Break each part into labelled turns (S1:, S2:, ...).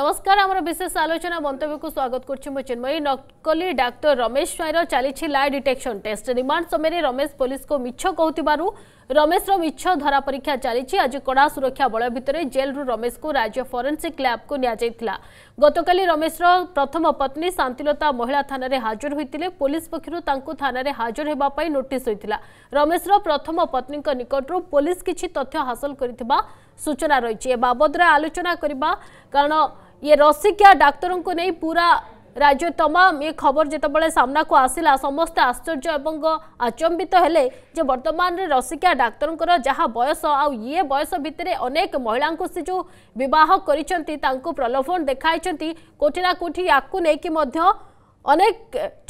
S1: নমস্কার আমার বিশেষ আলোচনা মন্তব্যকে স্বাগত করছি মু চিন্ময়ী নকলি ডাক্তার রমেশ স্বাইর চালছে লাই ডিটেকশন টেস্ট রিমান্ড সময় রমেশ পুলিশকে মিছ কুথিবার রমেশর মিছ ধরা পরীক্ষা চালছে আজ কড়া সুরক্ষা বল ভিতরে জেলু রমেশকে রাজ্য ফরেনসিক ল্যাবকু নিয়া গতকাল রমেশর প্রথম পত্নী শান্তিলতা মহিলা থানার হাজর হয়েছে পুলিশ পক্ষ থানার হাজর হওয়া নোটিস হয়েছিল রমেশর প্রথম পত্নী নিকটর পুলিশ কিছু তথ্য হাসল করে সূচনা রয়েছে এ বাবদরে আলোচনা করা কারণ ये रसिकिया डाक्तर को नहीं पूरा राज्य तमाम ये खबर जितेबाला सामना को आसला समस्त आश्चर्य एवं आचंबित हेले जे बर्तमान रे रसिकिया डाक्तर जहाँ बयस आउ ये बयस भितर अनेक महिला को से जो बहुत प्रलोभन देखाई कौटिना कौटि या অনেক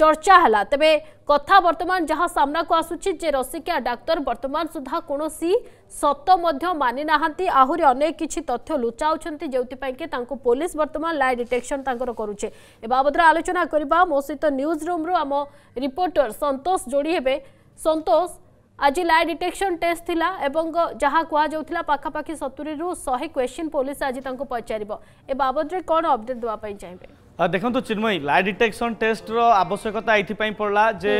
S1: চর্চা হল তবে কথা বর্তমান যা সামনাকু আসুচি যে রসিকা ডাক্তার বর্তমান সুদ্ধা কোণী সত মানি না আহরি অনেক কিছু তথ্য লুচাউছেন যেপাইকি তা পুলিশ বর্তমান লাই ডিটেকশন তাঁর করুছে এ বাবদরে আলোচনা করা মো সহ নিউজ রুম্রু আম রিপোর্টর সন্তোষ যোড়ি হবে সন্তোষ আজ লাই ডিটেকশন টেস্ট লা এবং যা কুহযাউলা পাখাপাখি সতুরি রু শহে কোশ্চিন পুলিশ আজ তা পচার এ বাবদরে কোণ অপডেট দেওয়া চাইবে
S2: ଦେଖନ୍ତୁ ଚିନ୍ମୟୀ ଲାଏ ଡିଟେକ୍ସନ୍ ଟେଷ୍ଟର ଆବଶ୍ୟକତା ଏଇଥିପାଇଁ ପଡ଼ିଲା ଯେ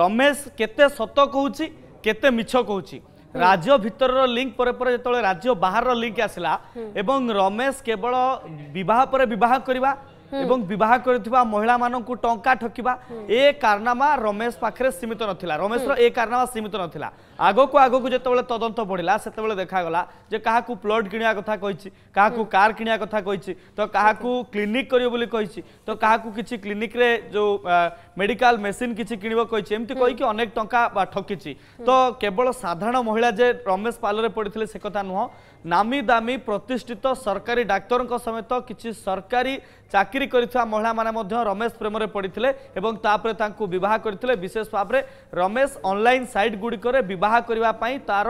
S2: ରମେଶ କେତେ ସତ କହୁଛି କେତେ ମିଛ କହୁଛି ରାଜ୍ୟ ଭିତରର ଲିଙ୍କ ପରେ ପରେ ଯେତେବେଳେ ରାଜ୍ୟ ବାହାରର ଲିଙ୍କ ଆସିଲା ଏବଂ ରମେଶ କେବଳ ବିବାହ ପରେ ବିବାହ କରିବା ଏବଂ ବିବାହ କରିଥିବା ମହିଳାମାନଙ୍କୁ ଟଙ୍କା ଠକିବା ଏ କାରନାମା ରମେଶ ପାଖରେ ସୀମିତ ନଥିଲା ରମେଶର ଏ କାରନାମା ସୀମିତ ନଥିଲା ଆଗକୁ ଆଗକୁ ଯେତେବେଳେ ତଦନ୍ତ ବଢ଼ିଲା ସେତେବେଳେ ଦେଖାଗଲା ଯେ କାହାକୁ ପ୍ଲଟ୍ କିଣିବା କଥା କହିଛି କାହାକୁ କାର୍ କିଣିବା କଥା କହିଛି ତ କାହାକୁ କ୍ଲିନିକ୍ କରିବ ବୋଲି କହିଛି ତ କାହାକୁ କିଛି କ୍ଲିନିକ୍ରେ ଯେଉଁ ମେଡ଼ିକାଲ ମେସିନ୍ କିଛି କିଣିବ କହିଛି ଏମିତି କହିକି ଅନେକ ଟଙ୍କା ଠକିଛି ତ କେବଳ ସାଧାରଣ ମହିଳା ଯେ ରମେଶ ପାଲରେ ପଡ଼ିଥିଲେ ସେ କଥା ନୁହଁ ନାମୀ ଦାମୀ ପ୍ରତିଷ୍ଠିତ ସରକାରୀ ଡାକ୍ତରଙ୍କ ସମେତ କିଛି ସରକାରୀ ଚାକିରି କରିଥିବା ମହିଳାମାନେ ମଧ୍ୟ ରମେଶ ପ୍ରେମରେ ପଡ଼ିଥିଲେ ଏବଂ ତାପରେ ତାଙ୍କୁ ବିବାହ କରିଥିଲେ ବିଶେଷ ଭାବରେ ରମେଶ ଅନଲାଇନ୍ ସାଇଟ୍ ଗୁଡ଼ିକରେ ବିବାହ विवाह तार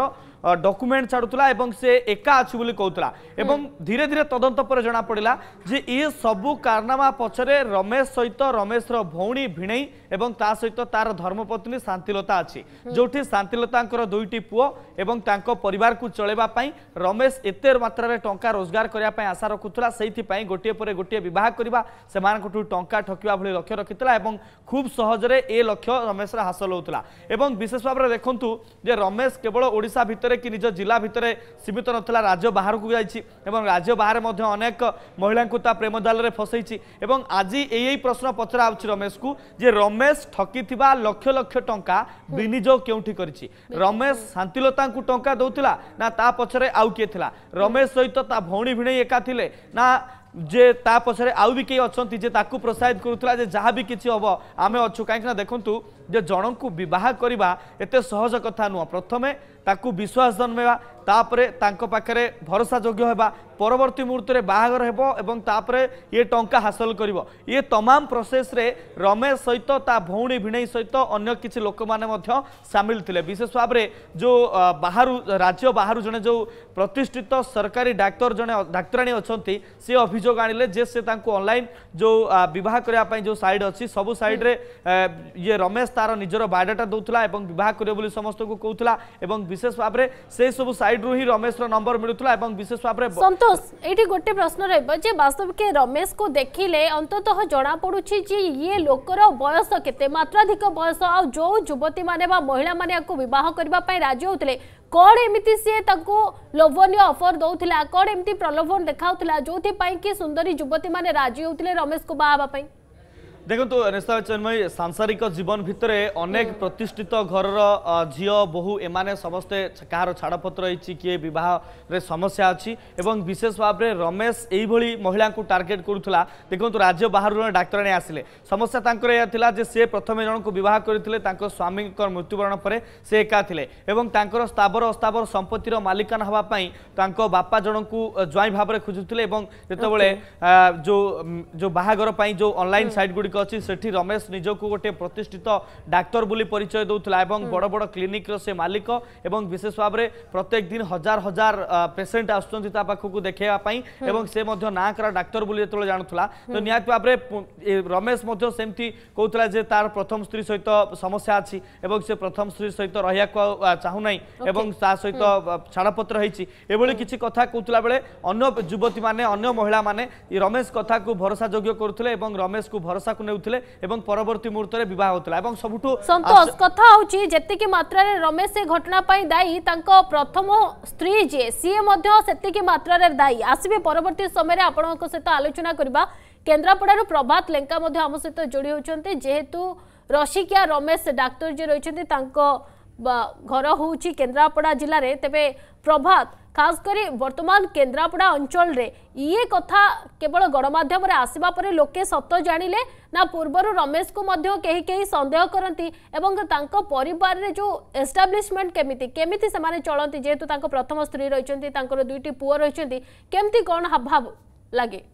S2: ডকুমেন্ট ছাড়ুলা এবং সে একা আছে বলে কৌলা এবং ধীরে ধীরে তদন্ত পরে জনাপড়া যে ই সবু কারনামা পছরে রমেশ সহিত রমেশর ভৌণী ভিণেই এবং তা সহিত তার ধর্মপত্নী শান্তিলতা আছে যেটি শান্তিলতাঙ্কর দুইটি পুয় এবং তাঙ্ক পরিবারকু চলাইবা পাই রমেশ এতে মাত্রার টঙ্কা রোজগার করা পাই আশা রাখুলা সেইপাই গোটিয়ে পরে গোটিয়ে বিবাহ করা সেমানঠু টঙ্কা ঠকিবা ভি লক্ষ্য রাখিলা এবং খুব সহজরে এ লক্ষ্য রমেশর হাসল হোলা এবং বিশেষ ভাবে দেখুন যে রমেশ কেবল ওড়শা ভিতরে ভিতরে কি নিজ জেলা ভিতরে সীমিত নথিলা রাজ্য বাহারকু যাইছি এবং রাজ্য বাহারে মধ্যে অনেক মহিলাঙ্কু তা প্রেম জালরে ফসাইছি এবং আজি এই এই প্রশ্ন পচরা হচ্ছে রমেশকু যে রমেশ ঠকি থিবা লক্ষ লক্ষ টঙ্কা বিনিযোগ কেউঠি করিছি রমেশ শান্তিলতাঙ্কু টঙ্কা দৌতিলা না তা পছরে আউ কে থিলা রমেশ সহিত তা ভৌণী ভিণেই একা থিলে না যে তা পছরে আউ বি কে অনেক যে তাকে প্রোৎসাহিত করুলা যে যা বি কিছু হব আমি অছু কিনা দেখুন যে জনকু বহ করা এত সহজ কথা নুহ প্রথমে তাকে বিশ্বাস জন্মেবা তাপরে তাঁর পাখে ভরসা যোগ্য হওয়া পরবর্তী মুহূর্তে বাহাঘর হব এবং তাপরে ইয়ে টঙ্কা হাসল করব ইয়ে তমাম প্রসেসে রমেশ সহিত তা ভৌণী ভিণেই সহিত অন্য কিছু লোক মানে সামিল লে বিশেষ ভাবে যে বাহারু রাজ্য বাহারু জনে যে প্রতিষ্ঠিত সরকারি ডাক্তার জনে ডাক্তারাণী অনেক সে অভিযোগ আনলে যে সে তাঁকু অনলাইন যে বহ করা যে সাইড অছি সবু সাইড্রে ইয়ে রমেশ তার নিজের বায়োডাটা দেউলা এবং বহ করবে বলে সমস্ত কৌলা এবং বিশেষ ভাবে সেই সব সাইড্রু হি রমেশর নম্বর মিলুলা এবং বিশেষ ভাবে
S1: એટી ગોટે પ્રશ્ન રહેબો જે વાસ્તવિકે રમેશ કો દેખીલે અંતતહ જોણા પડુચી જી યે લોકરો વયસ કેતે માત્રાધિક વયસ ઓ જો જુવતી માનેવા મહિલા માનેકો વિવાહ કરીવા પય રાજી હોતલે કોણ એમિતિ સે તંકો લવન્ય ઓફર દોતલા કોણ એમતિ પ્રલોભન દેખાઉતલા જોથી પય કે સુંદરી જુવતી માને રાજી હોતલે રમેશ કો બાહવા પય
S2: দেখন্তু নেশা চেন্ময়ী সাংসারিক জীবন ভিতরে অনেক প্রতিষ্ঠিত ঘরর ঝিও বহু এমানে সমস্তে কাহার ছাড়পত্র হয়েছি কি বহরে সমস্যা অছি এবং বিশেষ ভাবে রমেশ এইভাবে মহিলা টার্গেট করুলা দেখুন রাজ্য বাহার জন ডাক্তারণী আসলে সমস্যা তাঁর এয়া লা যে সে প্রথমে জনক বহ করে তাঁর স্বামী মৃত্যুবরণ পরে সে একা লে এবং তাঁর স্থাবর অস্থাবর সম্পত্তির মালিকানা হওয়া তাঁর বাপা জনক জয় ভাবে খুঁজুলে এবং যেতবে যে বাহর যে অনলাইন সাইট গুড়ি গুড়িক অছি সেটি রমেশ নিজকু গোটে প্রতিষ্ঠিত ডাক্তার বলে পরিচয় দেউলা এবং বড় বড় ক্লিনিক্র সে মালিক এবং বিশেষ ভাবে প্রত্যেক দিন হাজার হাজার পেসেন্ট আসছেন তা পাখক দেখাইবা এবং সে না করা ডাক্তার বলে যেত জাণুলা তো নিহতি ভাবে রমেশ সেমতি কৌলা যে তার প্রথম স্ত্রী সহ সমস্যা আছে এবং সে প্রথম স্ত্রী সহ রহা চাহুনা এবং তা সহ ছাড়পত্র হয়েছি এভাবে কিছু কথা কৌলা বেড়ে অন্য যুবতী মানে অন্য মহিলা মানে রমেশ কথা ভরসা যোগ্য করুলে এবং রমেশ ভরসা को नेउथिले एवं परवर्ती मुहूर्त रे विवाह होतला एवं सबुठु संतोष
S1: कथा होची जत्तिकि मात्रा रे रमेश से घटना पई दाई तांको प्रथम स्त्री जे सीए मध्य सेत्तिकि मात्रा रे दाई आसीबे परवर्ती समय रे आपन को सहित आलोचना करबा केन्द्रापड़ार प्रभात लेंका मध्य आम सहित जोड़ी होती जेहेतु রশিকিয়া রমেশ ডাক্তার যে রয়েছেন তাঁর ঘর হচ্ছে কেন্দ্রাপড়া জেলার তেমনি প্রভাত खासकर वर्तमान केन्द्रापड़ा अंचल ये कथा केवल गणमाध्यम आसवाप लोके सत जान ले ना पूर्वर रमेश को मध्य कहीं सन्देह करती पर जो एस्टाब्लीशमेंट केमी केमी से चलती जेहेतु प्रथम स्त्री रही दुईट पुओ रही कमी कौन हाव लगे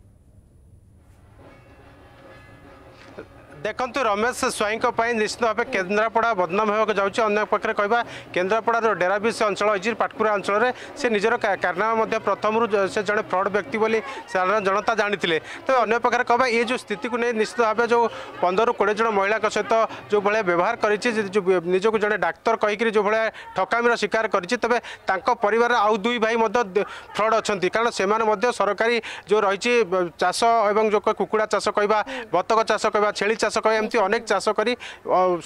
S3: ଦେଖନ୍ତୁ ରମେଶ ସ୍ୱାଇଁଙ୍କ ପାଇଁ ନିଶ୍ଚିତ ଭାବେ କେନ୍ଦ୍ରାପଡ଼ା ବଦନାମ ହେବାକୁ ଯାଉଛି ଅନ୍ୟ ପକ୍ଷରେ କହିବା କେନ୍ଦ୍ରାପଡ଼ାର ଡେରାବିଶ ଅଞ୍ଚଳ ହୋଇଛି ପାଟକୁରା ଅଞ୍ଚଳରେ ସେ ନିଜର କାରନାମା ମଧ୍ୟ ପ୍ରଥମରୁ ସେ ଜଣେ ଫ୍ରଡ଼୍ ବ୍ୟକ୍ତି ବୋଲି ସାଧାରଣ ଜନତା ଜାଣିଥିଲେ ତ ଅନ୍ୟ ପକ୍ଷରେ କହିବା ଏ ଯେଉଁ ସ୍ଥିତିକୁ ନେଇ ନିଶ୍ଚିତ ଭାବେ ଯେଉଁ ପନ୍ଦରରୁ କୋଡ଼ିଏ ଜଣ ମହିଳାଙ୍କ ସହିତ ଯେଉଁଭଳିଆ ବ୍ୟବହାର କରିଛି ନିଜକୁ ଜଣେ ଡାକ୍ତର କହିକିରି ଯେଉଁଭଳିଆ ଠକାମିର ଶିକାର କରିଛି ତେବେ ତାଙ୍କ ପରିବାରର ଆଉ ଦୁଇ ଭାଇ ମଧ୍ୟ ଫ୍ରଡ଼୍ ଅଛନ୍ତି କାରଣ ସେମାନେ ମଧ୍ୟ ସରକାରୀ ଯେଉଁ ରହିଛି ଚାଷ ଏବଂ ଯେଉଁ କୁକୁଡ଼ା ଚାଷ କହିବା ବତକ ଚାଷ କହିବା ଛେଳି ଚାଷ କହିବା ଏମିତି ଅନେକ ଚାଷ କରି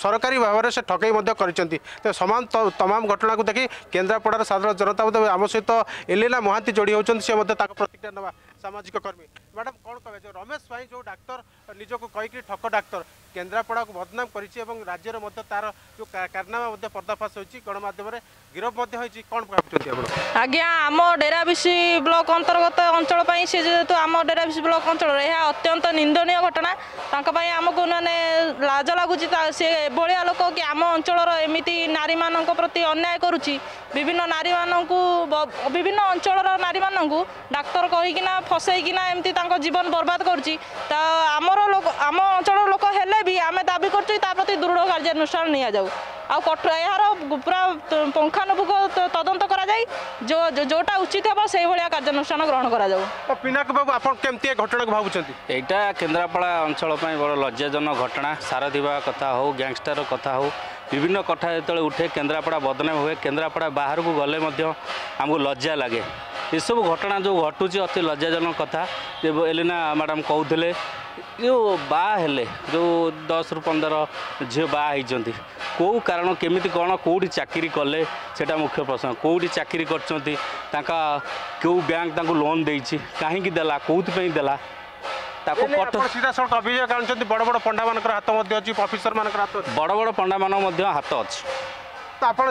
S3: ସରକାରୀ ଭାବରେ ସେ ଠକେଇ ମଧ୍ୟ କରିଛନ୍ତି ତ ସମାନ ତମାମ ଘଟଣାକୁ ଦେଖି କେନ୍ଦ୍ରାପଡ଼ାର ସାଧାରଣ ଜନତା ମଧ୍ୟ ଆମ ସହିତ ଏଲିନା ମହାନ୍ତି ଯୋଡ଼ି ହେଉଛନ୍ତି ସେ ମଧ୍ୟ ତାଙ୍କ ପ୍ରତିକ୍ରିୟା ନେବା সামাজিক কর্মী ম্যাডাম কোণ কে যে রমেশ স্বাইঁ যে ডাক্তার নিজকে কইকি ঠক ডাক্তার কেন্দ্রাপড়া বদনাম করেছে এবং রাজ্যের মধ্যে তার যে কারনামা মধ্যে পর্দাফাশ হয়েছে গণমাধ্যমে গিরফ মধ্যে হয়েছে কোণ ভাবুচ্ছেন
S4: আপনার আজ্ঞা আম ডেরাবিশি ব্লক অন্তর্গত অঞ্চল পাই সে যেহেতু আম ডেরাবিশি ব্লক অঞ্চল এহা অত্যন্ত নিন্দনীয় ঘটনা তাঙ্ক পাই আমাকে মানে লাজ লাগুছি সে এভাবে লোক কি আম অঞ্চলর এমিতি নারী মানক প্রতি অন্যায় করুছি বিভিন্ন নারীমানঙ্কু বিভিন্ন অঞ্চলর নারীমানঙ্কু ডাক্তার কহিকিনা ফসাইকিনা এমতি তাঙ্ক জীবন বরবাদ করছি তা আমার লোক আম অঞ্চলর লোক হলে বি আমি দাবি করছি তা প্রতি দৃঢ় কার্যানুষ্ঠান নিয়ে যাও ଆଉ ଏହାର ପୁରା ପୁଙ୍ଖାନୁପୁଙ୍ଖ ତଦନ୍ତ କରାଯାଇ ଯେଉଁଟା ଉଚିତ ହେବ ସେଇଭଳିଆ କାର୍ଯ୍ୟାନୁଷ୍ଠାନ ଗ୍ରହଣ କରାଯାଉ
S3: ପିନାକ ବାବୁ ଆପଣ କେମିତି ଏ ଘଟଣାକୁ ଭାବୁଛନ୍ତି ଏଇଟା କେନ୍ଦ୍ରାପଡ଼ା ଅଞ୍ଚଳ ପାଇଁ ବଡ଼ ଲଜ୍ଜାଜନକ ଘଟଣା ସାର ଦେବା କଥା ହେଉ ଗ୍ୟାଙ୍ଗଷ୍ଟର କଥା ହେଉ বিভিন্ন কথা যেতবে উঠে কেন্দ্রাপড়া বদনাম হুয়ে কেন্দ্রাপড়া বাহারকু গলে আমি লজ্জা লাগে ଏସବୁ ଘଟଣା ଯେଉଁ ଘଟୁଛି ଅତି ଲଜ୍ଜାଜନକ କଥା ଯେ ଏଲିନା ମ୍ୟାଡ଼ାମ୍ କହୁଥିଲେ ଯେଉଁ ବାହା ହେଲେ ଯେଉଁ ଦଶରୁ ପନ୍ଦର ଝିଅ ବାହା ହେଇଛନ୍ତି କେଉଁ କାରଣ କେମିତି କ'ଣ କେଉଁଠି ଚାକିରି କଲେ ସେଇଟା ମୁଖ୍ୟ ପ୍ରଶ୍ନ କେଉଁଠି ଚାକିରି କରିଛନ୍ତି ତାଙ୍କ କେଉଁ ବ୍ୟାଙ୍କ ତାଙ୍କୁ ଲୋନ୍ ଦେଇଛି କାହିଁକି ଦେଲା କେଉଁଥିପାଇଁ ଦେଲା ତାକୁ ସିଧାସଳଖ ଅଭିଯୋଗ ଆଣୁଛନ୍ତି ବଡ଼ ବଡ଼ ପଣ୍ଡାମାନଙ୍କର ହାତ ମଧ୍ୟ ଅଛି ଅଫିସରମାନଙ୍କର ହାତ ବଡ଼ ବଡ଼ ପଣ୍ଡାମାନଙ୍କ ମଧ୍ୟ ହାତ ଅଛି ତ ଆପଣ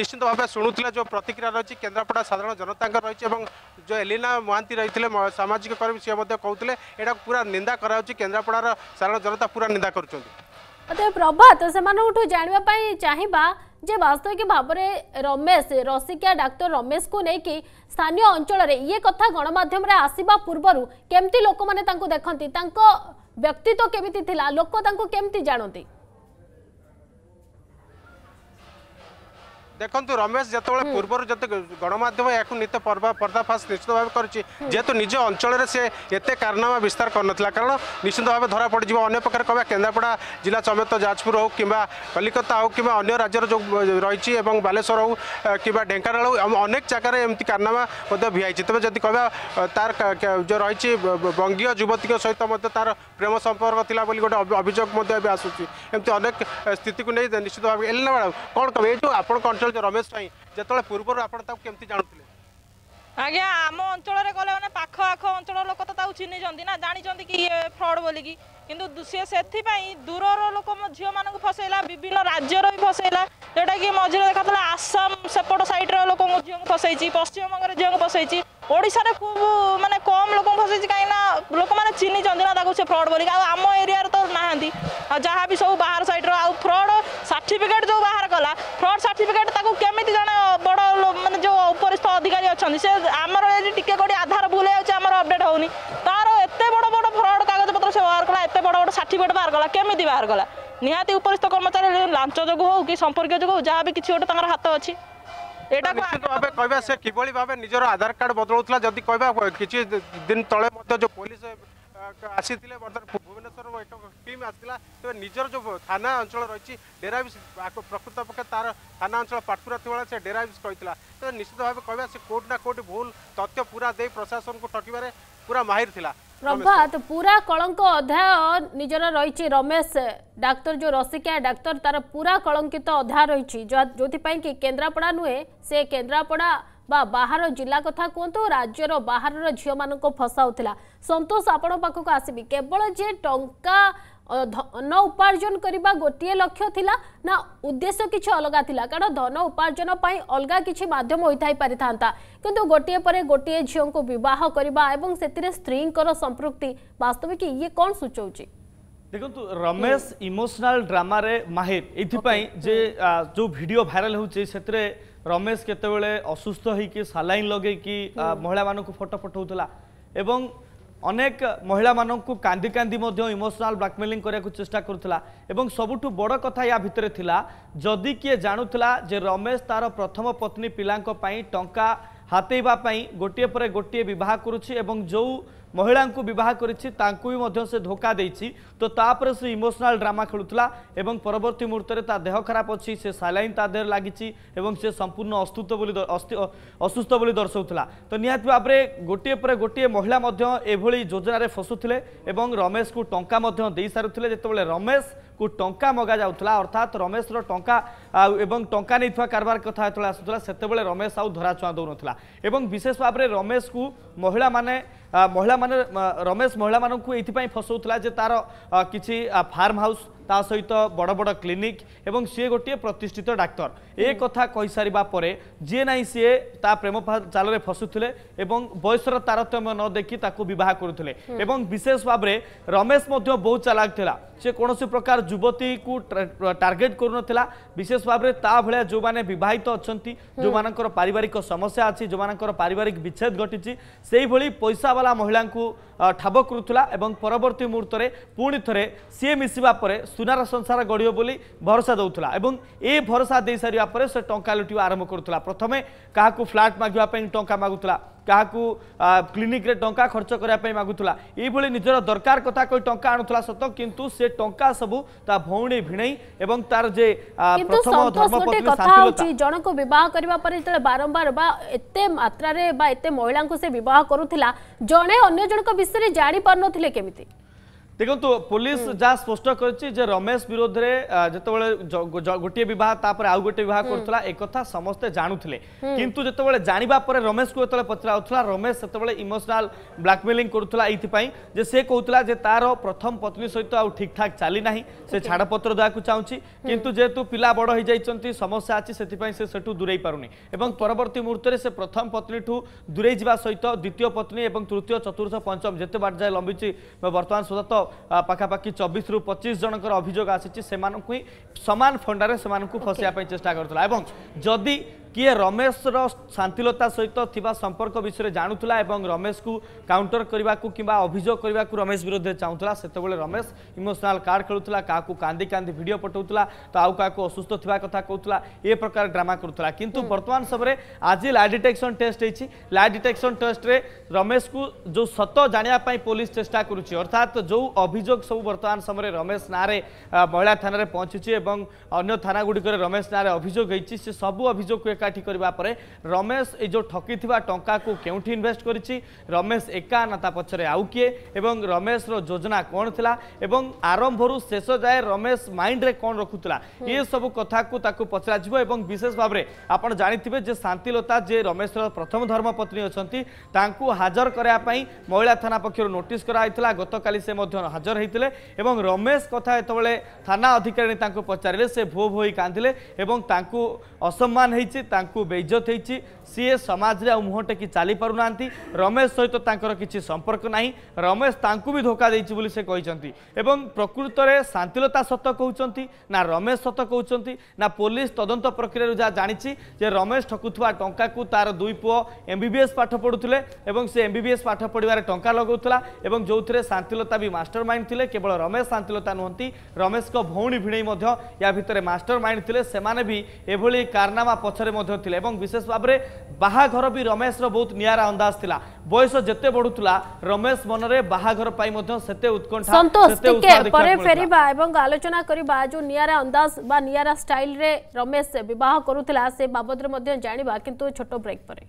S3: ନିଶ୍ଚିନ୍ତ ଭାବେ ଶୁଣୁଥିଲେ ଯେଉଁ ପ୍ରତିକ୍ରିୟା ରହିଛି କେନ୍ଦ୍ରାପଡ଼ା ସାଧାରଣ ଜନତାଙ୍କ ରହିଛି ଏବଂ ଯେଉଁ ଏଲିନା ମହାନ୍ତି ରହିଥିଲେ ସାମାଜିକ କର୍ମୀ ସିଏ ମଧ୍ୟ କହୁଥିଲେ ଏଇଟାକୁ ପୁରା ନିନ୍ଦା କରାଯାଉଛି କେନ୍ଦ୍ରାପଡ଼ାର ସାଧାରଣ ଜନତା ପୁରା ନିନ୍ଦା କରୁଛନ୍ତି
S1: प्रभात से जानवापी चाहिए जे वास्तविक भाव में रमेश रसिका डाक्टर रमेश को लेकिन स्थानीय अंचल ये कथा गणमाम आसवा पूर्व केमती लोक मैंने देखती व्यक्तित्व केमी लोकता केमती जानती
S3: দেখন্তু রমেশ যেতবে পূর্ব যেতে গণমাধ্যম এখন নিত পর্দাফাশ নিশ্চিত ভাবে করছে যেহেতু নিজ অঞ্চলের সে এত কারনামা বিস্তার করুনলা কারণ নিশ্চিত ভাবে ধরা পড়িযোগ অন্য প্রকার কবা কেন্দ্রাপড়া জেলা সমেত যাজপুর হোক কিংবা কলিকতা হোক কিংবা অন্য রাজ্যের যে রয়েছে এবং বালেশ্বর হোক কিংবা ঢেঙ্কানাল হোক অনেক জায়গায় এমতি কারনামা মধ্যে ভিআইছে তবে যদি কবা তার যে রয়েছে বঙ্গীয় যুবতীক সহ তার প্রেম সম্পর্ক লা বলে গোটে অভিযোগ মধ্যে আসুচি এমতি অনেক স্থিতি নিয়ে নিশ্চিত ভাবে এলিনা ম্যাডাম কম এই যে আপনার অঞ্চল সহিত রমেশ স্বাইঁ যেতবে পূর্ব আপনার তাকে কেমতি জাণুলে
S4: আজ্ঞা আম অঞ্চলের গলে মানে পাখ আখ অঞ্চল লোক তো তাকে চিহ্নিছেন না জাঁচান কি ইয়ে ফ্রড বলিকি কিন্তু সে সেপাই দূরর লোক ঝিও মানুষ ফসাইলা বিভিন্ন রাজ্যর বি ফসাইলা যেটা কি মঝিরে দেখা আসাম সেপট সাইডর লোক ঝিও ফসাইছি পশ্চিমবঙ্গের ঝিও ফসাইছি ওড়শার খুব মানে কম লোক ফসাইছি কিনা না লোক মানে চিহ্নিছেন না তাকে সে ফ্রড বলিকি আম এরিয়ার তো না যা বি সব বাহার সাইডর আ ফ্রড সার্টিফিকেট যে বাহার কলা ফ্রড সার্টিফিকেট তাকে কেমিতি জন বড় মানে যে উপরিস্থ অধিকারী অনেক সে আমার টিকি কোটি আধার ভুল হচ্ছে আমার অপডেট হোনি তার এত বড় বড় ফ্রড কাগজপত্র সে বাহার কলা এত বড় বড় সার্টিফিকেট বাহার কলা কেমিতি বাহার কলা নিহতি উপরিস্থ কর্মচারী লাঞ্চ যোগ হোক কি সম্পর্কীয় যোগ হোক যা বি কিছু গোটে তাঁর হাত অছি এটা নিশ্চিত ভাবে কহবা সে কিভাবে ভাবে নিজের
S3: আধার কার্ড বদলাউলা যদি কহবা কিছু দিন তলে মধ্যে যে পুলিশ আসিলে বর্তমান ଭୁବନେଶ୍ୱର ଟିମ୍ ଆସିଥିଲା ତେବେ ନିଜର ଯେଉଁ ଥାନା ଅଞ୍ଚଳ ରହିଛି ଡେରାବିସ୍ ପ୍ରକୃତ ପକ୍ଷେ ତା'ର ଥାନା ଅଞ୍ଚଳ ପାଟପୁରା ଥିବାବେଳେ ସେ ଡେରାବିସ୍ କହିଥିଲା ତେବେ ନିଶ୍ଚିତ ଭାବେ କହିବା ସେ କୋଉଠି ନା କୋଉଠି ଭୁଲ ତଥ୍ୟ ପୁରା ଦେଇ ପ୍ରଶାସନକୁ ଠକିବାରେ ପୁରା ମାହିର ଥିଲା
S1: ପ୍ରଭାତ ପୁରା କଳଙ୍କ ଅଧ୍ୟାୟ ନିଜର ରହିଛି ରମେଶ ଡାକ୍ତର ଯେଉଁ ରସିକିଆ ଡାକ୍ତର ତାର ପୁରା କଳଙ୍କିତ ଅଧ୍ୟାୟ ରହିଛି ଯେଉଁଥିପାଇଁ କି କେନ୍ଦ୍ରାପଡ଼ା ନୁହେଁ ସେ କେନ୍ଦ୍ରାପଡ଼ା বা ବାହାର ଜିଲ୍ଲା କଥା କୁହନ୍ତୁ ରାଜ୍ୟର ବାହାରର ଝିଅମାନଙ୍କୁ ଫସାଉଥିଲା ସନ୍ତୋଷ ଆପଣଙ୍କ ପାଖକୁ ଆସିବି କେବଳ ଯେ ଟଙ୍କା ଧନ ଉପାର୍ଜନ କରିବା ଗୋଟିଏ ଲକ୍ଷ୍ୟ ଥିଲା ନା ଉଦ୍ଦେଶ୍ୟ କିଛି ଅଲଗା ଥିଲା କାରଣ ଧନ ଉପାର୍ଜନ ପାଇଁ ଅଲଗା କିଛି ମାଧ୍ୟମ ହୋଇଥାଇ ପାରିଥାନ୍ତା କିନ୍ତୁ ଗୋଟିଏ ପରେ ଗୋଟିଏ ଝିଅଙ୍କୁ ବିବାହ କରିବା ଏବଂ ସେଥିରେ ସ୍ତ୍ରୀଙ୍କର ସମ୍ପୃକ୍ତି ବାସ୍ତବିକ ଇଏ କ'ଣ ସୂଚଉଛି
S2: ଦେଖନ୍ତୁ ରମେଶ ଇମୋସନାଲ ଡ୍ରାମାରେ ମାହିର ଏଇଥିପାଇଁ ଯେ ଯୋଉ ଭିଡ଼ିଓ ଭାଇରାଲ ହେଉଛି ସେଥିରେ রমেশ কেতবে অসুস্থ হয়েকি সালাইন লগাইকি মহিলা মানুষ ফটো পঠাউলা এবং অনেক মহিলা মানুষ কান্দি কান্দি ইমোশনাল ব্লাকমেলিং করা চেষ্টা করুলা এবং সবুঠু বড় কথা ইয়া ভিতরে লা যদি কি জাণুলা যে রমেশ তার প্রথম পত্নী পিলাঙ্ টঙ্কা হাতেইবা গোটিয়ে পরে গোটিয়ে বিবাহ করুছি এবং যে ମହିଳାଙ୍କୁ ବିବାହ କରିଛି ତାଙ୍କୁ ବି ମଧ୍ୟ ସେ ଧୋକା ଦେଇଛି ତ ତାପରେ ସେ ଇମୋସନାଲ୍ ଡ୍ରାମା ଖେଳୁଥିଲା ଏବଂ ପରବର୍ତ୍ତୀ ମୁହୂର୍ତ୍ତରେ ତା ଦେହ ଖରାପ ଅଛି ସେ ସାଲାଇନ୍ ତା ଦେହରେ ଲାଗିଛି ଏବଂ ସେ ସମ୍ପୂର୍ଣ୍ଣ ଅସ୍ତୁତ ବୋଲି ଅସୁସ୍ଥ ବୋଲି ଦର୍ଶାଉଥିଲା ତ ନିହାତି ଭାବରେ ଗୋଟିଏ ପରେ ଗୋଟିଏ ମହିଳା ମଧ୍ୟ ଏଭଳି ଯୋଜନାରେ ଫସୁଥିଲେ ଏବଂ ରମେଶକୁ ଟଙ୍କା ମଧ୍ୟ ଦେଇସାରୁଥିଲେ ଯେତେବେଳେ ରମେଶ কু টঙ্কা মগা যাওয়া অর্থাৎ রমেশর টঙ্কা এবং টঙ্কা নেই কারবার কথা যেত আসুলা সেতবে রমেশ আউ ধরাছুঁয়া দেউনলা এবং বিশেষ ভাবে রমেশ কু মহিলা মানে মহিলা মানে রমেশ মহিলা মানুষ এইপাই ফসাউলা যে তার কিছু ফার্ম হাউস তা সহিত বড় বড় ক্লিনিক এবং সি গোটিয়ে প্রতিষ্ঠিত ডাক্তার এ কথা কইসারা পরে যে নাই সি তা প্রেম চালরে ফসুলে এবং বয়সর তারতম্য ন দেখি তাকে বহ করুলে এবং বিশেষ ভাবে রমেশ মধ্যে বহু চালাক লা সে কোণী প্রকার যুবতী কু টার্গেট করুনলা বিশেষ ভাবে তা ভাল যে বিবাহিত অনেক যে পারিবারিক সমস্যা আছে যে পারিবারিক বিচ্ছেদ ঘটিছে সেইভাবে পয়সাওয়ালা মহিলা ଠାବ କରୁଥିଲା ଏବଂ ପରବର୍ତ୍ତୀ ମୁହୂର୍ତ୍ତରେ ପୁଣି ଥରେ ସିଏ ମିଶିବା ପରେ ସୁନାର ସଂସାର ଗଢ଼ିବ ବୋଲି ଭରସା ଦେଉଥିଲା ଏବଂ ଏ ଭରସା ଦେଇସାରିବା ପରେ ସେ ଟଙ୍କା ଲୁଟିବା ଆରମ୍ଭ କରୁଥିଲା ପ୍ରଥମେ କାହାକୁ ଫ୍ଲାଟ୍ ମାଗିବା ପାଇଁ ଟଙ୍କା ମାଗୁଥିଲା କାହାକୁ କ୍ଲିନିକ୍ରେ ଟଙ୍କା ଖର୍ଚ୍ଚ କରିବା ପାଇଁ ମାଗୁଥିଲା ଏଇଭଳି ନିଜର ଦରକାର କଥା କହି ଟଙ୍କା ଆଣୁଥିଲା ସତ କିନ୍ତୁ ସେ ଟଙ୍କା ସବୁ ତା ଭଉଣୀ ଭିଣେଇ ଏବଂ ତାର ଯେ ପ୍ରଥମ ଧର୍ମପତ୍ନୀ କଥା ହେଉଛି
S1: ଜଣକୁ ବିବାହ କରିବା ପରେ ଯେତେବେଳେ ବାରମ୍ବାର ବା ଏତେ ମାତ୍ରାରେ ବା ଏତେ ମହିଳାଙ୍କୁ ସେ ବିବାହ କରୁଥିଲା ଜଣେ ଅନ୍ୟ ଜଣଙ୍କ ବିଷୟରେ ଜାଣି ପାରୁନଥିଲେ କେମିତି
S2: দেখুন পুলিশ যা স্পষ্ট করেছে যে রমেশ বিরোধে যেত গোটিয়ে বিবাহ তাপরে আউ গোটিয়ে বিবাহ করুলা একথা সমস্ত জাণুলে কিন্তু যেত জাঁয়া পরে রমেশকে যেতবে পচরাউলা রমেশ সেতবে ইমোশনাল ব্লাকমেলিং করুলা এইপাই যে সে কৌলা যে তার প্রথম পত্নী সহ আউ ঠিকঠাক চালি না সে ছাড়পত্র দেওয়া চাহুছি কিন্তু যেহেতু পিলা বড় হয়ে যাই সমস্যা আছে সেপাই সে সেটু দূরে পুনি এবং পরবর্তী মুহূর্তে সে প্রথম পত্নী ঠু দূরে যাওয়া সহ দ্বিতীয় পত্নী এবং তৃতীয় চতুর্থ পঞ্চম যেতে বার যায় লম্বিছি বর্তমান সুদ্ধা তো पकापकी 24 रु 25 जनाको अभियोग आसे छि सेमानको समान फण्डारे समानको फसेया पे चेष्टा करतला एवं यदि କିଏ ରମେଶର ଶାନ୍ତିଲତା ସହିତ ଥିବା ସମ୍ପର୍କ ବିଷୟରେ ଜାଣୁଥିଲା ଏବଂ ରମେଶକୁ କାଉଣ୍ଟର କରିବାକୁ କିମ୍ବା ଅଭିଯୋଗ କରିବାକୁ ରମେଶ ବିରୋଧରେ ଚାହୁଁଥିଲା ସେତେବେଳେ ରମେଶ ଇମୋସନାଲ୍ କାର୍ଡ଼ ଖେଳୁଥିଲା କାହାକୁ କାନ୍ଦି କାନ୍ଦି ଭିଡ଼ିଓ ପଠାଉଥିଲା ତ ଆଉ କାହାକୁ ଅସୁସ୍ଥ ଥିବା କଥା କହୁଥିଲା ଏ ପ୍ରକାର ଡ୍ରାମା କରୁଥିଲା କିନ୍ତୁ ବର୍ତ୍ତମାନ ସମୟରେ ଆଜି ଲାଇ ଡିଟେକ୍ସନ୍ ଟେଷ୍ଟ ହେଇଛି ଲାଇ ଡିଟେକ୍ସନ୍ ଟେଷ୍ଟରେ ରମେଶକୁ ଯେଉଁ ସତ ଜାଣିବା ପାଇଁ ପୋଲିସ ଚେଷ୍ଟା କରୁଛି ଅର୍ଥାତ୍ ଯେଉଁ ଅଭିଯୋଗ ସବୁ ବର୍ତ୍ତମାନ ସମୟରେ ରମେଶ ନାଁରେ ମହିଳା ଥାନାରେ ପହଞ୍ଚୁଛି ଏବଂ ଅନ୍ୟ ଥାନାଗୁଡ଼ିକରେ ରମେଶ ନାଁରେ ଅଭିଯୋଗ ହେଇଛି ସେ ସବୁ ଅଭିଯୋଗକୁ একাঠি করা পরে রমেশ এই যে ঠকি টঙ্কাকু কেউঠি ইনভেস্ট করেছি রমেশ একা না তা পছরে আউ কি এবং রমেশর যোজনা কোণ লা এবং আরম্ভর শেষ যায় রমেশ মাইন্ডরে কোণ রখুলা এসব কথা তাকে পচরা যাব এবং বিশেষ ভাবে আপনার জাঁথিবে যে শান্তিলতা যে রমেশর প্রথম ধর্মপত্নী অনেক তাঁকু হাজর করা মহিলা থানা পক্ষ নোটিস করা হয়েছিল গতকাল সে হাজর হয়েছিল এবং রমেশ কথা যেতবে থানা অধিকারী তাঁকু পচারে সে ভো ভোই কাঁদিলে এবং তাঁকু অসম্মান হয়েছে ତାଙ୍କୁ ବେଇଜତ ହେଇଛି ସିଏ ସମାଜରେ ଆଉ ମୁହଁ ଟେକି ଚାଲିପାରୁନାହାନ୍ତି ରମେଶ ସହିତ ତାଙ୍କର କିଛି ସମ୍ପର୍କ ନାହିଁ ରମେଶ ତାଙ୍କୁ ବି ଧୋକା ଦେଇଛି ବୋଲି ସେ କହିଛନ୍ତି ଏବଂ ପ୍ରକୃତରେ ଶାନ୍ତିଲତା ସତ କହୁଛନ୍ତି ନା ରମେଶ ସତ କହୁଛନ୍ତି ନା ପୋଲିସ ତଦନ୍ତ ପ୍ରକ୍ରିୟାରୁ ଯାହା ଜାଣିଛି ଯେ ରମେଶ ଠକୁଥିବା ଟଙ୍କାକୁ ତାର ଦୁଇ ପୁଅ ଏମ୍ବିବିଏସ୍ ପାଠ ପଢ଼ୁଥିଲେ ଏବଂ ସେ ଏମ୍ବିବିଏସ୍ ପାଠ ପଢ଼ିବାରେ ଟଙ୍କା ଲଗାଉଥିଲା ଏବଂ ଯେଉଁଥିରେ ଶାନ୍ତିଲତା ବି ମାଷ୍ଟର ମାଇଣ୍ଡ ଥିଲେ କେବଳ ରମେଶ ଶାନ୍ତିଲତା ନୁହନ୍ତି ରମେଶଙ୍କ ଭଉଣୀ ଭିଣେଇ ମଧ୍ୟ ୟା ଭିତରେ ମାଷ୍ଟର ମାଇଣ୍ଡ ଥିଲେ ସେମାନେ ବି ଏଭଳି କାରନାମା ପଛରେ ମଧ୍ୟ ଥିଲେ ଏବଂ ବିଶେଷ ଭାବରେ ବାହାଘର ବି ରମେଶର ବହୁତ ନିଆରା ଅନ୍ଦାଜ ଥିଲା ବୟସ ଯେତେ ବଢୁଥିଲା ରମେଶ ମନରେ ବାହାଘର ପାଇଁ ମଧ୍ୟ ସେତେ ଉତ୍କଣ୍ଠା ସନ୍ତୋଷ ଟିକେ ପରେ ଫେରିବା
S1: ଏବଂ ଆଲୋଚନା କରିବା ଯୋଉ ନିଆରା ଅନ୍ଦାଜ ବା ନିଆରା ଷ୍ଟାଇଲରେ ରମେଶ ବିବାହ କରୁଥିଲା ସେ ବାବଦରେ ମଧ୍ୟ ଜାଣିବା କିନ୍ତୁ ଛୋଟ ବ୍ରେକ୍ ପରେ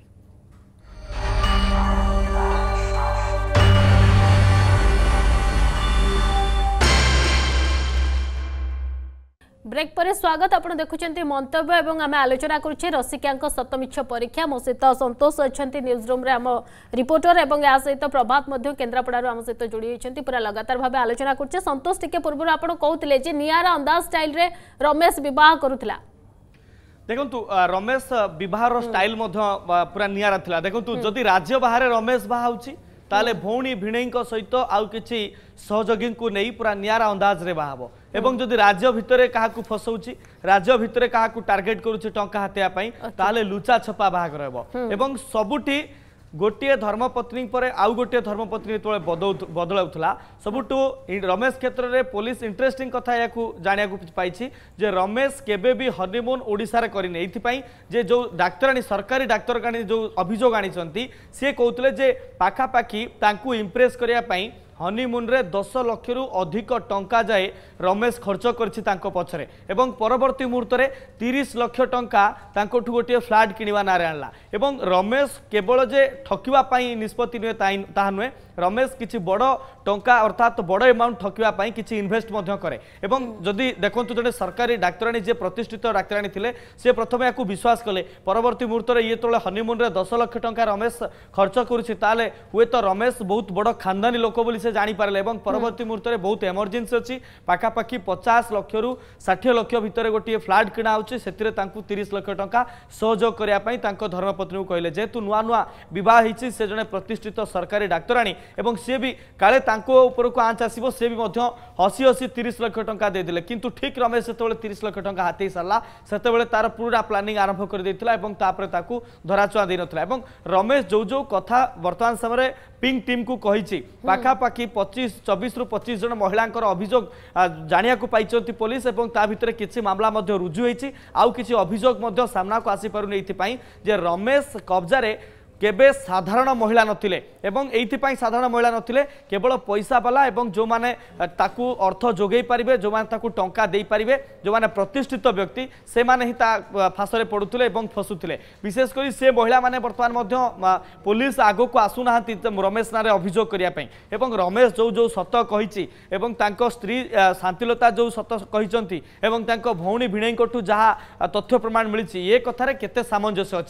S1: ব্রেক পরে স্বাগত আপনার দেখুছেন মন্তব্য এবং আমি আলোচনা করছে রসিকা সতমিছ পরীক্ষা মো সহ সন্তোষ অনেক নিউজ রুম্রে আমার রিপোর্টর এবং এর সহ প্রভাত কেন্দ্রাপড়ার আমার সহ যোড়ি হয়েছেন পুরা লগাতার ভাবে আলোচনা করছে সন্তোষ টিকি পূর্ব আপনার কৌলে যে নিয়ারা অন্দাজ স্টাইলে রমেশ বহ করুলা
S2: দেখন্তু রমেশ বহর স্টাইল পুরা নিয়ারা লা দেখন্তু যদি রাজ্য বাহারে রমেশ বাহা হচ্ছে তাহলে ভৌণী ভিণেই সহ আউ কিছু সহযোগী পুরা নিয়ারা অন্দাজে বাহাব এবং যদি রাজ্য ভিতরে কাহাকু ফসাউছি রাজ্য ভিতরে কাহাকু টার্গেট করুছি টঙ্কা হাতিয়া পাই তাহলে লুচা ছপা বাহাগর হব এবং সবুটি ଗୋଟିଏ ଧର୍ମପତ୍ନୀ ପରେ ଆଉ ଗୋଟିଏ ଧର୍ମପତ୍ନୀ ଯେତେବେଳେ ବଦଳାଉଥିଲା ସବୁଠୁ ରମେଶ କ୍ଷେତ୍ରରେ ପୋଲିସ ଇଣ୍ଟରେଷ୍ଟିଂ କଥା ଏହାକୁ ଜାଣିବାକୁ ପାଇଛି ଯେ ରମେଶ କେବେ ବି ହନିମୁନ୍ ଓଡ଼ିଶାରେ କରିନି ଏଇଥିପାଇଁ ଯେ ଯେଉଁ ଡାକ୍ତରାଣୀ ସରକାରୀ ଡାକ୍ତରଖାନୀ ଯେଉଁ ଅଭିଯୋଗ ଆଣିଛନ୍ତି ସିଏ କହୁଥିଲେ ଯେ ପାଖାପାଖି ତାଙ୍କୁ ଇମ୍ପ୍ରେସ୍ କରିବା ପାଇଁ হনিমুনরে দশ লক্ষর অধিক টঙ্কা যায় রমেশ খরচ করেছে তাঁর পছরে এবং পরবর্তী মুহূর্তে তিরিশ লক্ষ টঙ্কা তাঁকু গোটিয়ে ফ্ল্যাট কিণবা না আনলা এবং রমেশ কেবল যে ঠকিবা নিষ্পতি নুহে তাহা নুহে রমেশ কিছু বড় ଟଙ୍କା ଅର୍ଥାତ୍ ବଡ଼ ଏମାଉଣ୍ଟ ଠକିବା ପାଇଁ କିଛି ଇନଭେଷ୍ଟ ମଧ୍ୟ କରେ ଏବଂ ଯଦି ଦେଖନ୍ତୁ ଜଣେ ସରକାରୀ ଡାକ୍ତରାଣୀ ଯିଏ ପ୍ରତିଷ୍ଠିତ ଡାକ୍ତରାଣୀ ଥିଲେ ସେ ପ୍ରଥମେ ୟାକୁ ବିଶ୍ୱାସ କଲେ ପରବର୍ତ୍ତୀ ମୁହୂର୍ତ୍ତରେ ଇଏ ଯେତେବେଳେ ହନିମୁନରେ ଦଶ ଲକ୍ଷ ଟଙ୍କା ରମେଶ ଖର୍ଚ୍ଚ କରୁଛି ତାହେଲେ ହୁଏତ ରମେଶ ବହୁତ ବଡ଼ ଖାନଦାନୀ ଲୋକ ବୋଲି ସେ ଜାଣିପାରିଲେ ଏବଂ ପରବର୍ତ୍ତୀ ମୁହୂର୍ତ୍ତରେ ବହୁତ ଏମର୍ଜେନ୍ସି ଅଛି ପାଖାପାଖି ପଚାଶ ଲକ୍ଷରୁ ଷାଠିଏ ଲକ୍ଷ ଭିତରେ ଗୋଟିଏ ଫ୍ଲାଟ୍ କିଣା ହେଉଛି ସେଥିରେ ତାଙ୍କୁ ତିରିଶ ଲକ୍ଷ ଟଙ୍କା ସହଯୋଗ କରିବା ପାଇଁ ତାଙ୍କ ଧର୍ମପତ୍ନୀଙ୍କୁ କହିଲେ ଯେହେତୁ ନୂଆ ନୂଆ ବିବାହ ହେଇଛି ସେ ଜଣେ ପ୍ରତିଷ୍ଠିତ ସରକାରୀ ଡାକ୍ତରାଣୀ ଏବଂ ସିଏ ବି କାଳେ ତା ତାଙ୍କ ଉପରକୁ ଆଞ୍ଚ ଆସିବ ସେ ବି ମଧ୍ୟ ହସି ହସି ତିରିଶ ଲକ୍ଷ ଟଙ୍କା ଦେଇଦେଲେ କିନ୍ତୁ ଠିକ୍ ରମେଶ ସେତେବେଳେ ତିରିଶ ଲକ୍ଷ ଟଙ୍କା ହାତେଇ ସାରିଲା ସେତେବେଳେ ତାର ପୁରା ପ୍ଲାନିଂ ଆରମ୍ଭ କରିଦେଇଥିଲା ଏବଂ ତାପରେ ତାକୁ ଧରାଛୁଆଁ ଦେଇନଥିଲା ଏବଂ ରମେଶ ଯେଉଁ ଯେଉଁ କଥା ବର୍ତ୍ତମାନ ସମୟରେ ପିଙ୍କ ଟିମ୍କୁ କହିଛି ପାଖାପାଖି ପଚିଶ ଚବିଶରୁ ପଚିଶ ଜଣ ମହିଳାଙ୍କର ଅଭିଯୋଗ ଜାଣିବାକୁ ପାଇଛନ୍ତି ପୋଲିସ ଏବଂ ତା ଭିତରେ କିଛି ମାମଲା ମଧ୍ୟ ରୁଜୁ ହୋଇଛି ଆଉ କିଛି ଅଭିଯୋଗ ମଧ୍ୟ ସାମ୍ନାକୁ ଆସିପାରୁନି ଏଥିପାଇଁ ଯେ ରମେଶ କବ୍ଜାରେ কেবে সাধারণ মহিলা নথিলে এবং এইপাই সাধারণ মহিলা নথিলে কেবল পয়সাওয়ালা এবং যে তাকু অর্থ যোগাই পারে যে তাকু টঙ্কা দিয়ে যে প্রতিষ্ঠিত ব্যক্তি সে তা ফাঁসরে পড়ুলে এবং ফসুলে বিশেষ করে সে মহিলা মানে বর্তমান পুলিশ আগুক আসু না রমেশ নাঁরে অভিযোগ করা এবং রমেশ যে যে সত কী এবং তাঁর স্ত্রী শান্তিলতা যে সত কী এবং তাঁর ভৌণী ভিণেইঙ্কু যা তথ্য প্রমাণ মিছে ইয়ে কথার কেতে সামঞ্জস্য অ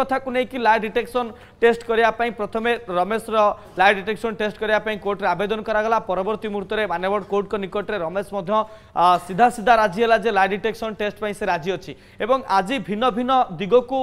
S2: কথা নেই লা ডিটেকশন ডিটেকশন টেস্ট করা প্রথমে রমেশর লাইভ ডিটেকশন টেস্ট করা কোর্টে আবেদন করা পরবর্তী মুহূর্তে মানবর কোর্ট নিকটে রমেশ সিধা সিধা রাজি হল যে লাইভ ডিটেকশন টেস্ট সে রাজি অছি এবং আজ ভিন্ন ভিন্ন দিগকু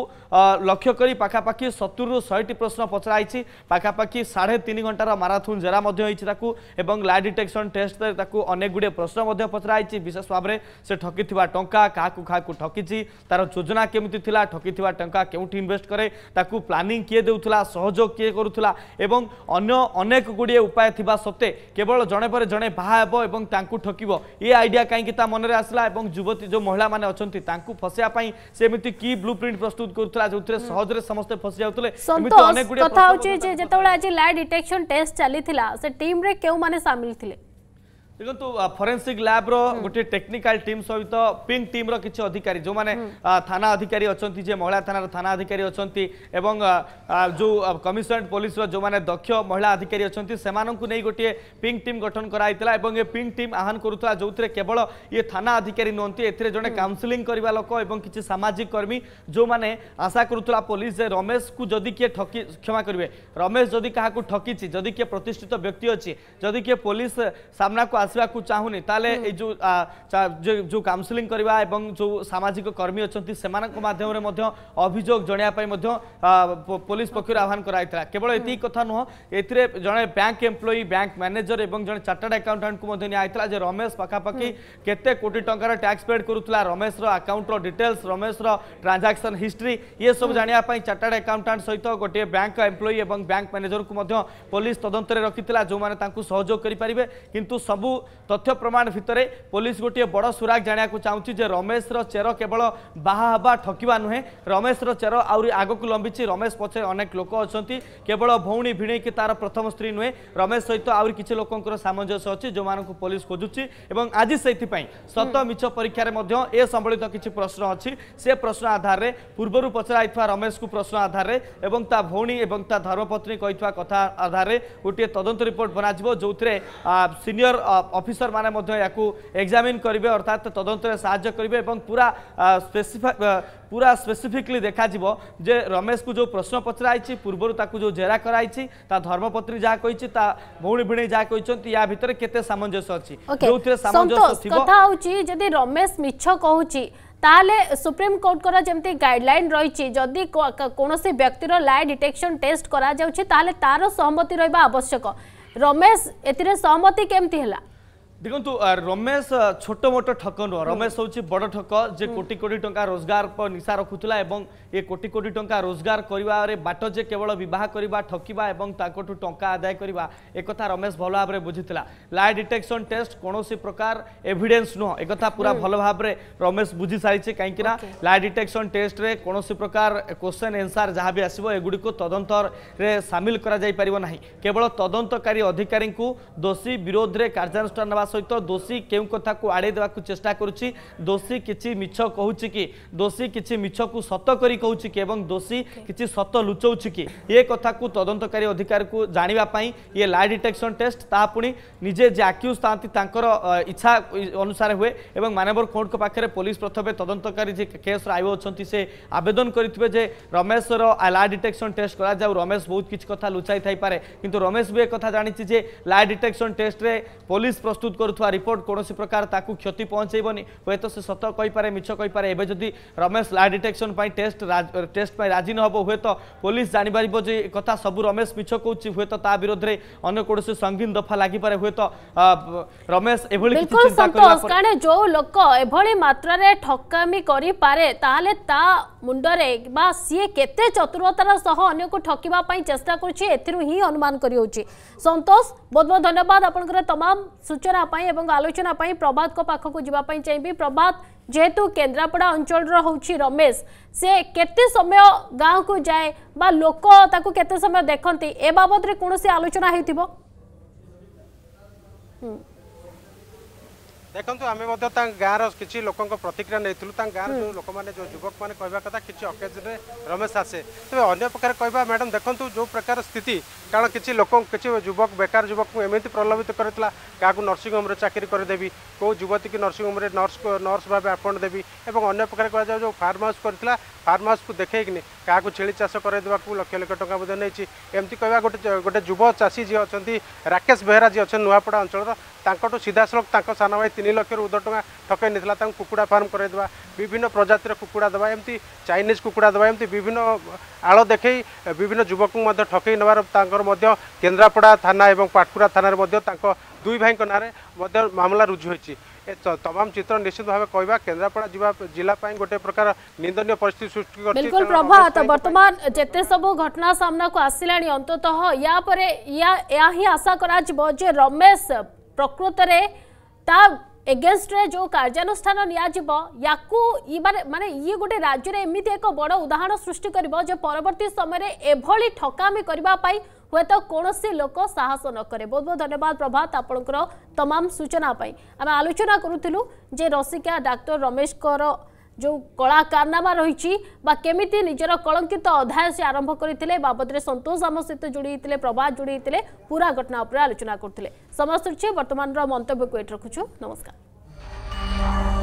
S2: লক্ষ্য করে পাখাপাখি সতুরু শহেটি প্রশ্ন পচরা হয়েছে পাখাপাখি সাড়ে তিন ঘণ্টার মারাথন জেরা হয়েছে তাকে এবং লাইভ ডিটেকশন টেস্ট তাকে অনেকগুড়ি প্রশ্ন পচরা হয়েছে বিশেষ ভাবে সে ঠকি টঙ্কা কাহু কাহু ঠকিছি তার যোজনা কেমি লা ঠকি টঙ্কা কেউটি ইনভেস্ট করে তাকে প্লানিং কি କିଏ ଦେଉଥିଲା ସହଯୋଗ କିଏ କରୁଥିଲା ଏବଂ ଅନ୍ୟ ଅନେକ ଗୁଡ଼ିଏ ଉପାୟ ଥିବା ସତ୍ତ୍ୱେ କେବଳ ଜଣେ ପରେ ଜଣେ ବାହା ହେବ ଏବଂ ତାଙ୍କୁ ଠକିବ ଏ ଆଇଡ଼ିଆ କାହିଁକି ତା ମନରେ ଆସିଲା ଏବଂ ଯୁବତୀ ଯେଉଁ ମହିଳାମାନେ ଅଛନ୍ତି ତାଙ୍କୁ ଫସିବା ପାଇଁ ସେମିତି କି ବ୍ଲୁ ପ୍ରିଣ୍ଟ ପ୍ରସ୍ତୁତ କରୁଥିଲା ଯେଉଁଥିରେ ସହଜରେ ସମସ୍ତେ ଫସି ଯାଉଥିଲେ କଥା ହେଉଛି ଯେ
S1: ଯେତେବେଳେ ଆଜି ଲାଏ ଡିଟେକ୍ସନ ଟେଷ୍ଟ ଚାଲିଥିଲା ସେ ଟିମ୍ରେ କେଉଁମାନେ ସାମିଲ ଥିଲେ
S2: দেখন্তু ফরেনসিক ল্যাব্র গোটি টেকনিকাল টিম সহিত পিঙ্ক টিম্র কিছু অধিকারী যে থানা অধিকারী অনেক যে মহিলা থানার থানা অধিকারী অনেক এবং যে কমিশনারেট পুলিশর যে দক্ষ মহিলা অধিকারী অনেক সে গোটিয়ে পিঙ্ক টিম গঠন করা হয়েছিল এবং এ পিঙ্ক টিম আহ্বান করুলা যে কেবল ইয়ে থানা অধিকারী নুহতি এতে জন কাউন্সেলিং করা লোক এবং কিছু সামাজিক কর্মী যে আশা করুলা পুলিশ যে রমেশ কু যদি কি ঠকি ক্ষমা করবে রমেশ যদি কাহকু ঠকিছি যদি কি প্রতিষ্ঠিত ব্যক্তি অছি যদি কি পুলিশ সামনাকু आसवाक चाहूनी ताले ए जो जो काउंसलिंग करबा एवं जो सामाजिक कर्मी अच्छा से मध्यम पई मध्य पुलिस पक्षर आह्वान कराइतला केवल ये कथ नुह एतिरे जड़े बैंक एम्प्लयी बैंक मैनेजर एवं जणे चार्टार्ड अकाउंटेंट को निया जे रमेश पकी केते कोटी रे टैक्स पेड करूतला रमेश आकाउंटर डिटेल्स रमेश ट्रांजाक्शन हिस्ट्री ये सब जानापी चार्टार्ड आकाउंटाट सहित गोटे बैंक एम्प्लयी और बैंक मैनेजर को पुलिस तदंतरे रखी जो मैंने सहयोग परिबे किंतु सबु তথ্য প্রমাণ ভিতরে পুলিশ গোটিয়ে বড় সুরাগ জাঁয়া চাহুছি যে রমেশর চের কেবল বাহা হওয়া ঠকিবা নুহে রমেশর চের আহরি আগক লম্বিছি রমেশ পছে অনেক লোক অনেক কেবল ভৌণী ভিণেইকি তার প্রথম স্ত্রী নুহে রমেশ সহিত আহরি কিছু লোকর সামঞ্জস্য অছি যে পুলিশ খোঁজুছি এবং আজ সেইপাই সত মিছ পরীক্ষার মধ্যে এ সম্বলিত কিছু প্রশ্ন অছি সে প্রশ্ন আধারে পূর্বর পচরাই রমেশকু প্রশ্ন আধারে এবং তা ভৌণী এবং তা ধর্মপত্নী কথা আধারে গোটিয়ে তদন্ত রিপোর্ট বনাযিব যে সিনিয়র অফিসর মানে এক্সামিন করবে অর্থাৎ তদন্তরে সাহায্য করবে এবং পুরা স্পেসিফাই পুরা স্পেসিফিকলি দেখা যাব যে রমেশকে যে প্রশ্ন পচরা হয়েছি পূর্বর তাকে যে জেরা করা তা ধর্মপত্রী যা কইছি তা ভৌণী ভিণী যা কইছন্তি ইয়া ভিতরে কেতে সামঞ্জস্য আছে যোউথিরে সামঞ্জস্য কথা
S1: হচ্ছে যদি রমেশ মিছ কহুছি তাহলে সুপ্রিম কোর্টর যেমন গাইডলাইন রয়েছে যদি কোণী ব্যক্তির লাই ডিটেকশন টেস্ট করা যাচ্ছে তাহলে তার সহমতি রহবা আবশ্যক রমেশ এতে সহমতি কেমতি হলা
S2: দেখুন রমেশ ছোট মোট ঠক নুহ রমেশ হচ্ছে বড় ঠক যে কোটি কোটি টঙ্কা রোজগার নিশা রাখুলা এবং এ কোটি কোটি টঙ্কা রোজগার করার বাট যে কেবল বহ করা ঠকিবা এবং তাঠু টঙ্কা আদায় করা একথা রমেশ ভাল ভাবে বুঝিলা লাই ডিটেকশন টেস্ট কৌশি প্রকার এভিডেন্স নুহ একথা পুরা ভাল ভাবে রমেশ বুঝি সারিছে কিনা লাই ডিটেকশন টেস্টরে কৌশি প্রকার কোশ্চেন এনসার যা বি আসব এগুড়ি তদন্তরে সামিল করা যাই পার না কেবল তদন্তকারী অধিকারী দোষী বিরোধে কার্যানুষ্ঠান নেওয়া ସହିତ ଦୋଷୀ କେଉଁ କଥାକୁ ଆଡ଼େଇ ଦେବାକୁ ଚେଷ୍ଟା କରୁଛି ଦୋଷୀ କିଛି ମିଛ କହୁଛି କି ଦୋଷୀ କିଛି ମିଛକୁ ସତ କରି କହୁଛି କି ଏବଂ ଦୋଷୀ କିଛି ସତ ଲୁଚଉଛି କି ଏ କଥାକୁ ତଦନ୍ତକାରୀ ଅଧିକାରୀକୁ ଜାଣିବା ପାଇଁ ଇଏ ଲାଏ ଡିଟେକ୍ସନ୍ ଟେଷ୍ଟ ତାହା ପୁଣି ନିଜେ ଯେ ଆକ୍ୟୁଜ୍ ଥାନ୍ତି ତାଙ୍କର ଇଚ୍ଛା ଅନୁସାରେ ହୁଏ ଏବଂ ମାନେବର କୋର୍ଟଙ୍କ ପାଖରେ ପୋଲିସ ପ୍ରଥମେ ତଦନ୍ତକାରୀ ଯେ କେସ୍ର ଆୟୁ ଅଛନ୍ତି ସେ ଆବେଦନ କରିଥିବେ ଯେ ରମେଶର ଲା ଡିଟେକ୍ସନ୍ ଟେଷ୍ଟ କରାଯାଉ ରମେଶ ବହୁତ କିଛି କଥା ଲୁଚାଇ ଥାଇପାରେ କିନ୍ତୁ ରମେଶ ବି ଏ କଥା ଜାଣିଛି ଯେ ଲା ଡିଟେକ୍ସନ୍ ଟେଷ୍ଟରେ ପୋଲିସ ପ୍ରସ୍ତୁତ প্রস্তুত করুয়া রিপোর্ট কোণী প্রকার তাকে ক্ষতি পৌঁছাইবনি হুয়েত সে সত কইপারে মিছ কইপারে এবে যদি Ramesh lie detection test test রাজি নহব হুয়েত পুলিশ জাঁপার যে কথা সবু রমেশ মিছ কৌছি হুয়েত তা বিরোধে অন্য কৌশি সঙ্গীন দফা লাগিপারে হুয়েত রমেশ এভাবে বিলকুল সন্তোষ কারণ
S1: যে লোক এভাবে মাত্রায় ঠকামি করে পারে তাহলে তা মুন্ডরে বা সিয়ে কেতে চতুরতার সহ অন্যকে ঠকিবা পাই চেষ্টা করছে এথিরু হি অনুমান করি হচ্ছে সন্তোষ বহুত বহুত ধন্যবাদ আপনার তমাম সূচনা सूचना आलोचना प्रभात को पाख चाहिए प्रभात जेहेतु केन्द्रापड़ा अंचल हूँ रमेश से केते समय गाँव को जाए बा लोक समय देखती ए बाबद कौन आलोचना होती
S3: ଦେଖନ୍ତୁ ଆମେ ମଧ୍ୟ ତାଙ୍କ ଗାଁର କିଛି ଲୋକଙ୍କ ପ୍ରତିକ୍ରିୟା ନେଇଥିଲୁ ତାଙ୍କ ଗାଁର ଯେଉଁ ଲୋକମାନେ ଯେଉଁ ଯୁବକମାନେ କହିବା କଥା କିଛି ଅକେଜନରେ ରମେଶ ଆସେ ତେବେ ଅନ୍ୟ ପ୍ରକାର କହିବା ମ୍ୟାଡ଼ାମ୍ ଦେଖନ୍ତୁ ଯେଉଁ ପ୍ରକାର ସ୍ଥିତି କାରଣ କିଛି ଲୋକ କିଛି ଯୁବକ ବେକାର ଯୁବକଙ୍କୁ ଏମିତି ପ୍ରଲୋଭିତ କରିଥିଲା କାହାକୁ ନର୍ସିଂ ହୋମ୍ରେ ଚାକିରି କରିଦେବି କେଉଁ ଯୁବତୀକୁ ନର୍ସିଂ ହୋମ୍ରେ ନର୍ସ ନର୍ସ ଭାବେ ଆପଣ୍ଟ ଦେବି ଏବଂ ଅନ୍ୟ ପ୍ରକାର କୁହାଯାଉ ଯେଉଁ ଫାର୍ମ ହାଉସ୍ କରିଥିଲା ଫାର୍ମ ହାଉସ୍କୁ ଦେଖେଇକିନି କାହାକୁ ଛେଳି ଚାଷ କରାଇଦେବାକୁ ଲକ୍ଷ ଲକ୍ଷ ଟଙ୍କା ମଧ୍ୟ ନେଇଛି ଏମିତି କହିବା ଗୋଟେ ଗୋଟେ ଯୁବ ଚାଷୀ ଯିଏ ଅଛନ୍ତି ରାକେଶ ବେହେରା ଯିଏ ଅଛନ୍ତି ନୂଆପଡ଼ା ଅଞ୍ଚଳର ତାଙ୍କଠୁ ସିଧାସଳଖ ତାଙ୍କ ସାନ ଭାଇ ତିନି ଲକ୍ଷରୁ ଉର୍ଦ୍ଧ ଟଙ୍କା ଠକାଇ ନେଇଥିଲା ତାଙ୍କୁ କୁକୁଡ଼ା ଫାର୍ମ କରାଇଦେବା ବିଭିନ୍ନ ପ୍ରଜାତିର କୁକୁଡ଼ା ଦେବା ଏମିତି ଚାଇନିଜ୍ କୁକୁଡ଼ା ଦେବା ଏମିତି ବିଭିନ୍ନ ଆଳ ଦେଖେଇ ବିଭିନ୍ନ ଯୁବକଙ୍କୁ ମଧ୍ୟ ଠକେଇ ନେବାର ତାଙ୍କର ମଧ୍ୟ କେନ୍ଦ୍ରାପଡ଼ା ଥାନା ଏବଂ ପାଟକୁରା ଥାନାରେ ମଧ୍ୟ ତାଙ୍କ ଦୁଇ ଭାଇଙ୍କ ନାଁରେ ମଧ୍ୟ ମାମଲା ରୁଜୁ ହୋଇଛି ଏ ତମାମ ଚିତ୍ର ନିଶ୍ଚିତ ଭାବେ କହିବା କେନ୍ଦ୍ରାପଡ଼ା ଯିବା ଜିଲ୍ଲା ପାଇଁ ଗୋଟିଏ ପ୍ରକାର ନିନ୍ଦନୀୟ ପରିସ୍ଥିତି ସୃଷ୍ଟି କରିଛି ବିଲକୁଲ ପ୍ରଭାତ
S1: ବର୍ତ୍ତମାନ ଯେତେ ସବୁ ଘଟଣା ସାମ୍ନାକୁ ଆସିଲାଣି ଅନ୍ତତଃ ୟା ପରେ ୟା ହିଁ ଆଶା କରାଯିବ ଯେ ରମେଶ ପ୍ରକୃତରେ ତା ଏଗେନଷ୍ଟରେ ଯେଉଁ କାର୍ଯ୍ୟାନୁଷ୍ଠାନ ନିଆଯିବ ୟାକୁ ଇମାନେ ମାନେ ଇଏ ଗୋଟେ ରାଜ୍ୟରେ ଏମିତି ଏକ ବଡ଼ ଉଦାହରଣ ସୃଷ୍ଟି କରିବ ଯେ ପରବର୍ତ୍ତୀ ସମୟରେ ଏଭଳି ଠକାମି କରିବା ପାଇଁ ହୁଏତ କୌଣସି ଲୋକ ସାହସ ନକରେ ବହୁତ ବହୁତ ଧନ୍ୟବାଦ ପ୍ରଭାତ ଆପଣଙ୍କର ତମାମ ସୂଚନା ପାଇଁ ଆମେ ଆଲୋଚନା କରୁଥିଲୁ ଯେ ରସିକା ଡାକ୍ତର ରମେଶଙ୍କର जो কলা কারনামা রয়েছে বা কেমিতি নিজের কলঙ্কিত অধ্যায় সে আরম্ভ করে বাবদে সন্তোষ আম সহ যোড়াই প্রভাত যোড়াই পুরা ঘটনা উপরে আলোচনা করলে সমস্ত বর্তমানের মন্তব্যকে এটি রাখুছু নমস্কার